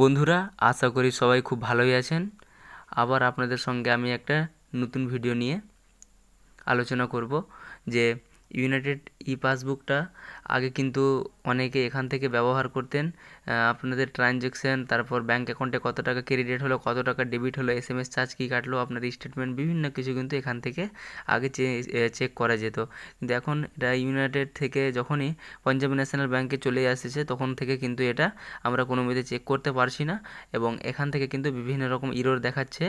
বন্ধুরা আশা করি সবাই খুব ভালোই আছেন আবার আপনাদের সঙ্গে আমি একটা নতুন ভিডিও নিয়ে আলোচনা করব যে ইউনাইটেড ই পাসবুকটা আগে কিন্তু অনেকে এখান থেকে ব্যবহার করতেন আপনাদের ট্রানজ্যাকশান তারপর ব্যাঙ্ক অ্যাকাউন্টে কত টাকা ক্রেডিট হলো কত টাকা ডেবিট হলো এস এম এস চার্জ কী কাটলো আপনার স্টেটমেন্ট বিভিন্ন কিছু কিন্তু এখান থেকে আগে চেক করা যেত কিন্তু এখন এটা ইউনাইটেড থেকে যখনই পাঞ্জাব ন্যাশনাল ব্যাঙ্কে চলে আসেছে তখন থেকে কিন্তু এটা আমরা কোনো মধ্যে চেক করতে পারছি না এবং এখান থেকে কিন্তু বিভিন্ন রকম ইরোর দেখাচ্ছে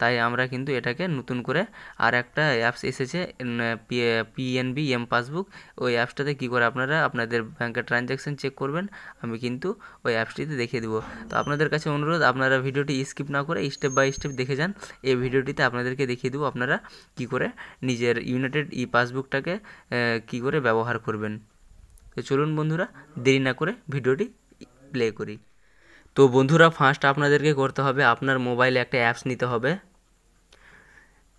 তাই আমরা কিন্তু এটাকে নতুন করে আর একটা অ্যাপস এসেছে পিএনবি এম পাসবুক ওই অ্যাপসটাতে কী করে আপনারা আপনাদের ব্যাংকের ট্রানজ্যাকশন চেক করবেন আমি কিন্তু ওই অ্যাপসটিতে দেখিয়ে দেবো তো আপনাদের কাছে অনুরোধ আপনারা ভিডিওটি স্কিপ না করে স্টেপ বাই স্টেপ দেখে যান এই ভিডিওটিতে আপনাদেরকে দেখিয়ে দেবো আপনারা কী করে নিজের ইউনাইটেড ই পাসবুকটাকে কী করে ব্যবহার করবেন তো চলুন বন্ধুরা দেরি না করে ভিডিওটি প্লে করি তো বন্ধুরা ফার্স্ট আপনাদেরকে করতে হবে আপনার মোবাইলে একটা অ্যাপস নিতে হবে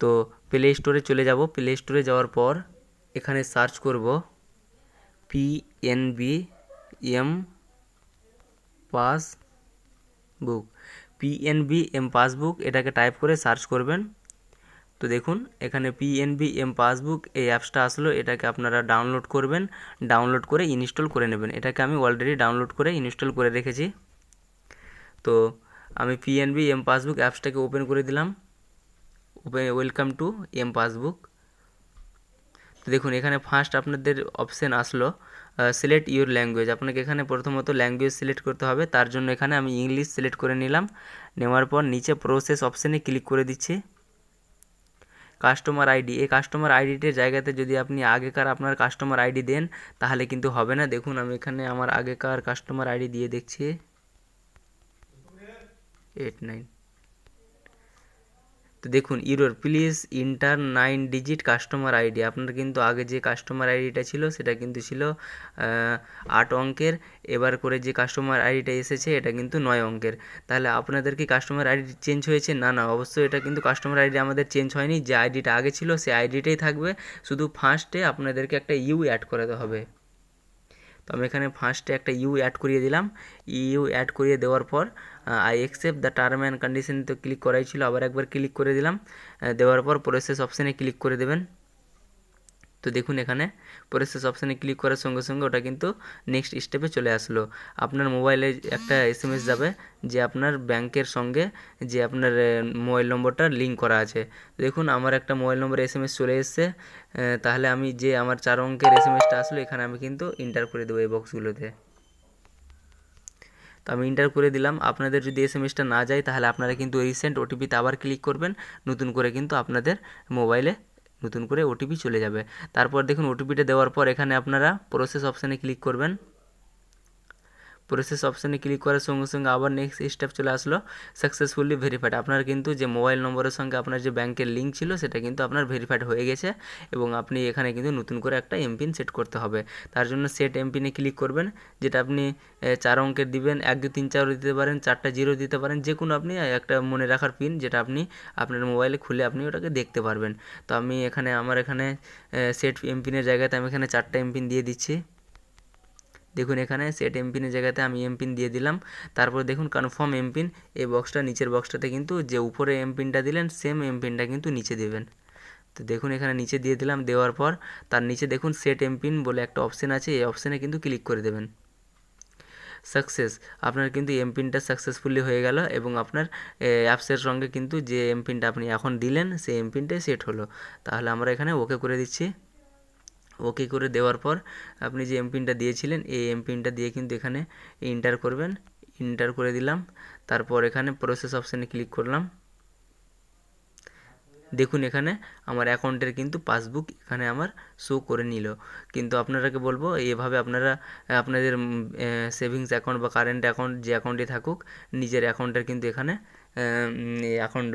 তো প্লে স্টোরে চলে যাব প্লে স্টোরে যাওয়ার পর এখানে সার্চ করবো PNB M passbook PNB M passbook এটাকে টাইপ করে সার্চ করবেন তো দেখুন এখানে পিএনবি এম পাসবুক এই অ্যাপসটা আসলো এটাকে আপনারা ডাউনলোড করবেন ডাউনলোড করে ইনস্টল করে নেবেন এটাকে আমি অলরেডি ডাউনলোড করে ইনস্টল করে রেখেছি তো আমি পিএনবি এম পাসবুক অ্যাপসটাকে ওপেন করে দিলাম open welcome to M passbook তো দেখুন এখানে ফার্স্ট আপনাদের অপশান আসলো সিলেক্ট ইউর ল্যাঙ্গুয়েজ আপনাকে এখানে প্রথমত ল্যাঙ্গুয়েজ সিলেক্ট করতে হবে তার জন্য এখানে আমি ইংলিশ সিলেক্ট করে নিলাম নেওয়ার পর নিচে প্রসেস অপশানে ক্লিক করে দিচ্ছি কাস্টমার আইডি এই কাস্টমার আইডিটির জায়গাতে যদি আপনি আগেকার আপনার কাস্টমার আইডি দেন তাহলে কিন্তু হবে না দেখুন আমি এখানে আমার আগেকার কাস্টমার আইডি দিয়ে দেখছি এইট নাইন তো দেখুন ইউরোর please enter nine digit customer ID আপনার কিন্তু আগে যে কাস্টমার আইডিটা ছিল সেটা কিন্তু ছিল আট অঙ্কের এবার করে যে কাস্টমার আইডিটা এসেছে এটা কিন্তু নয় অঙ্কের তাহলে আপনাদের কি কাস্টমার আইডি চেঞ্জ হয়েছে না না অবশ্যই এটা কিন্তু কাস্টমার আইডি আমাদের চেঞ্জ হয়নি যে আইডিটা আগে ছিল সেই আইডিটাই থাকবে শুধু ফার্স্টে আপনাদেরকে একটা ইউ অ্যাড করাতে হবে তো আমি এখানে ফার্স্টে একটা ইউ অ্যাড করিয়ে দিলাম ইউ অ্যাড করিয়ে দেওয়ার পর I accept the term and condition তো ক্লিক করাই ছিল আবার একবার ক্লিক করে দিলাম দেওয়ার পর প্রসেস অপশানে ক্লিক করে দেবেন তো দেখুন এখানে প্রসেস অপশানে ক্লিক করার সঙ্গে সঙ্গে ওটা কিন্তু নেক্সট স্টেপে চলে আসলো আপনার মোবাইলে একটা এসএমএস যাবে যে আপনার ব্যাংকের সঙ্গে যে আপনার মোবাইল নম্বরটা লিঙ্ক করা আছে দেখুন আমার একটা মোবাইল নম্বর এসএমএস চলে এসছে তাহলে আমি যে আমার চার অঙ্কের এসএমএসটা আসলো এখানে আমি কিন্তু ইন্টার করে দেবো এই বক্সগুলোতে তো আমি ইন্টার করে দিলাম আপনাদের যদি এসএমএসটা না যায় তাহলে আপনারা কিন্তু রিসেন্ট ওটিপিতে আবার ক্লিক করবেন নতুন করে কিন্তু আপনাদের মোবাইলে নতুন করে ওটিপি চলে যাবে তারপর দেখুন ওটিপিটা দেওয়ার পর এখানে আপনারা প্রসেস অপশানে ক্লিক করবেন প্রসেস অপশানে ক্লিক করার সঙ্গে সঙ্গে আবার নেক্সট স্টেপ চলে আসলো সাকসেসফুলি ভেরিফাইড আপনার কিন্তু যে মোবাইল নম্বরের সঙ্গে আপনার যে ব্যাংকের লিঙ্ক ছিল সেটা কিন্তু আপনার ভেরিফাইড হয়ে গেছে এবং আপনি এখানে কিন্তু নতুন করে একটা এমপিন সেট করতে হবে তার জন্য সেট এমপিনে ক্লিক করবেন যেটা আপনি চার অঙ্কের দিবেন এক দু তিন চারও দিতে পারেন চারটা জিরো দিতে পারেন যে কোনো আপনি একটা মনে রাখার পিন যেটা আপনি আপনার মোবাইলে খুলে আপনি ওটাকে দেখতে পারবেন তো আমি এখানে আমার এখানে সেট এমপিনের জায়গাতে আমি এখানে চারটা এমপিন দিয়ে দিচ্ছি দেখুন এখানে সেট এমপিনের জায়গাতে আমি এমপিন দিয়ে দিলাম তারপর দেখুন কনফার্ম এমপিন এই বক্সটা নিচের বক্সটাতে কিন্তু যে উপরে এমপিনটা দিলেন সেম এমপিনটা কিন্তু নিচে দেবেন তো দেখুন এখানে নিচে দিয়ে দিলাম দেওয়ার পর তার নিচে দেখুন সেট এমপিন বলে একটা অপশান আছে এই অপশানে কিন্তু ক্লিক করে দেবেন সাকসেস আপনার কিন্তু এমপিনটা সাকসেসফুলি হয়ে গেল এবং আপনার অ্যাপসের সঙ্গে কিন্তু যে এমপিনটা আপনি এখন দিলেন সেই এমপিনটাই সেট হলো তাহলে আমরা এখানে ওকে করে দিচ্ছি ওকে করে দেওয়ার পর আপনি যে এমপিনটা দিয়েছিলেন এই এমপিনটা দিয়ে কিন্তু এখানে ইন্টার করবেন ইন্টার করে দিলাম তারপর এখানে প্রসেস অপশানে ক্লিক করলাম দেখুন এখানে আমার অ্যাকাউন্টের কিন্তু পাসবুক এখানে আমার শো করে নিল কিন্তু আপনারাকে বলবো এভাবে আপনারা আপনাদের সেভিংস অ্যাকাউন্ট বা কারেন্ট অ্যাকাউন্ট যে অ্যাকাউন্টে থাকুক নিজের অ্যাকাউন্টের কিন্তু এখানে অ্যাকাউন্ট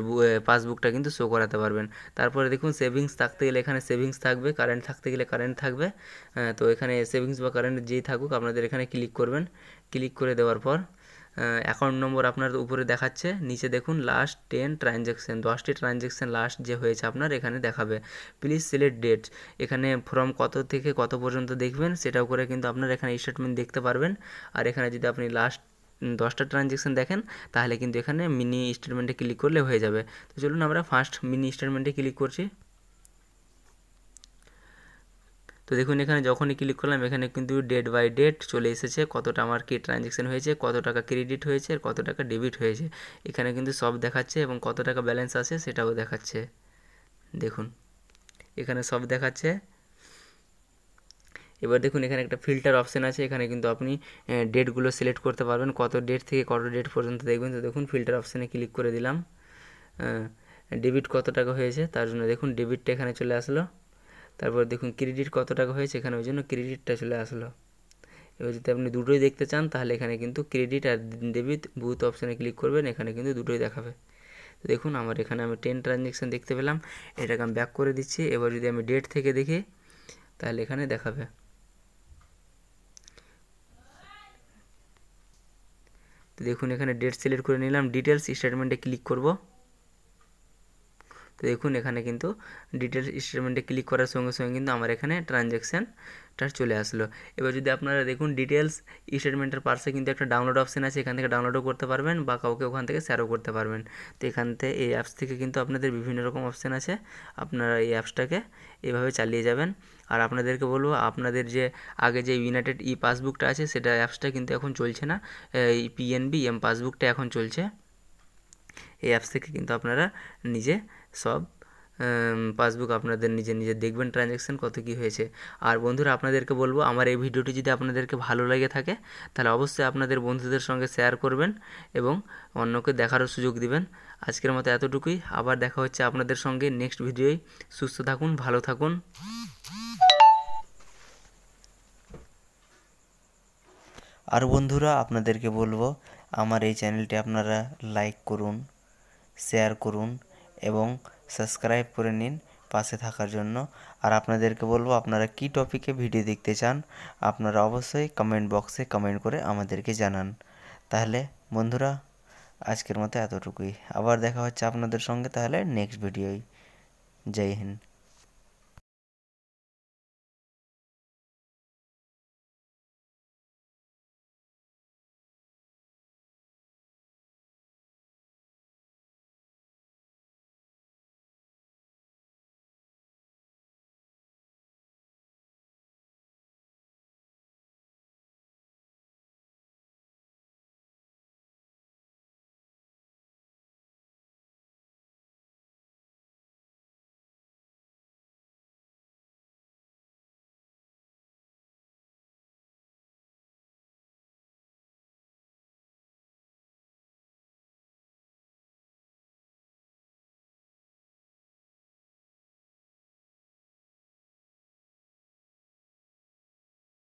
পাসবুকটা কিন্তু শো করাতে পারবেন তারপরে দেখুন সেভিংস থাকতে গেলে এখানে সেভিংস থাকবে কারেন্ট থাকতে গেলে কারেন্ট থাকবে তো এখানে সেভিংস বা কারেন্ট যেই থাকুক আপনাদের এখানে ক্লিক করবেন ক্লিক করে দেওয়ার পর অ্যাকাউন্ট নম্বর আপনার উপরে দেখাচ্ছে নিচে দেখুন লাস্ট টেন ট্রানজ্যাকশান দশটি ট্রানজ্যাকশান লাস্ট যে হয়েছে আপনার এখানে দেখাবে প্লিজ সিলেক্ট ডেট এখানে ফর্ম কত থেকে কত পর্যন্ত দেখবেন সেটাও করে কিন্তু আপনার এখানে স্টেটমেন্ট দেখতে পারবেন আর এখানে যদি আপনি লাস্ট দশটা ট্রানজ্যাকশান দেখেন তাহলে কিন্তু এখানে মিনি স্টেটমেন্টে ক্লিক করলে হয়ে যাবে তো চলুন আমরা ফার্স্ট মিনি স্টেটমেন্টে ক্লিক করছি তো দেখুন এখানে যখনই ক্লিক করলাম এখানে কিন্তু ডেট বাই ডেট চলে এসেছে কতটা আমার কি ট্রানজ্যাকশান হয়েছে কত টাকা ক্রেডিট হয়েছে আর কত টাকা ডেবিট হয়েছে এখানে কিন্তু সব দেখাচ্ছে এবং কত টাকা ব্যালেন্স আছে সেটাও দেখাচ্ছে দেখুন এখানে সব দেখাচ্ছে এবার দেখুন এখানে একটা ফিল্টার অপশান আছে এখানে কিন্তু আপনি ডেটগুলো সিলেক্ট করতে পারবেন কত ডেট থেকে কত ডেট পর্যন্ত দেখবেন তো দেখুন ফিল্টার অপশানে ক্লিক করে দিলাম ডেবিট কত টাকা হয়েছে তার জন্য দেখুন ডেবিটটা এখানে চলে আসলো তারপর দেখুন ক্রেডিট কত টাকা হয়েছে এখানে ওই জন্য ক্রেডিটটা চলে আসলো এবার যদি আপনি দুটোই দেখতে চান তাহলে এখানে কিন্তু ক্রেডিট আর ডেবিট বুথ অপশানে ক্লিক করবেন এখানে কিন্তু দুটোই দেখাবে তো দেখুন আমার এখানে আমি টেন ট্রানজ্যাকশান দেখতে পেলাম এটাকে আমি ব্যাক করে দিচ্ছি এবার যদি আমি ডেট থেকে দেখি তাহলে এখানে দেখাবে তো দেখুন এখানে ডেট সিলেক্ট করে নিলাম ডিটেলস স্টেটমেন্টে ক্লিক করব তো দেখুন এখানে কিন্তু ডিটেলস স্টেটমেন্টে ক্লিক করার সঙ্গে সঙ্গে কিন্তু আমার এখানে ট্রানজ্যাকশানটা চলে আসলো এবার যদি আপনারা দেখুন ডিটেলস স্টেটমেন্টের পার্সে কিন্তু একটা ডাউনলোড অপশান আছে এখান থেকে ডাউনলোডও করতে পারবেন বা কাউকে ওখান থেকে শেয়ারও করতে পারবেন তো এখান থেকে এই অ্যাপস থেকে কিন্তু আপনাদের বিভিন্ন রকম অপশান আছে আপনারা এই অ্যাপসটাকে এভাবে চালিয়ে যাবেন আর আপনাদেরকে বলবো আপনাদের যে আগে যে ইউনাইটেড ই পাসবুকটা আছে সেটা অ্যাপসটা কিন্তু এখন চলছে না এই পিএনবি এম পাসবুকটা এখন চলছে এই অ্যাপস থেকে কিন্তু আপনারা নিজে সব পাসবুক আপনাদের নিজে নিজে দেখবেন ট্রানজ্যাকশান কত কি হয়েছে আর বন্ধুরা আপনাদেরকে বলবো আমার এই ভিডিওটি যদি আপনাদেরকে ভালো লাগে থাকে তাহলে অবশ্যই আপনাদের বন্ধুদের সঙ্গে শেয়ার করবেন এবং অন্যকে দেখারও সুযোগ দিবেন আজকের মতো এতটুকুই আবার দেখা হচ্ছে আপনাদের সঙ্গে নেক্সট ভিডিওয় সুস্থ থাকুন ভালো থাকুন আর বন্ধুরা আপনাদেরকে বলবো আমার এই চ্যানেলটি আপনারা লাইক করুন শেয়ার করুন এবং সাবস্ক্রাইব করে নিন পাশে থাকার জন্য আর আপনাদেরকে বলবো আপনারা কি টপিকে ভিডিও দেখতে চান আপনারা অবশ্যই কমেন্ট বক্সে কমেন্ট করে আমাদেরকে জানান তাহলে বন্ধুরা আজকের মতো এতটুকুই আবার দেখা হচ্ছে আপনাদের সঙ্গে তাহলে নেক্সট ভিডিওয় জয় হিন্দ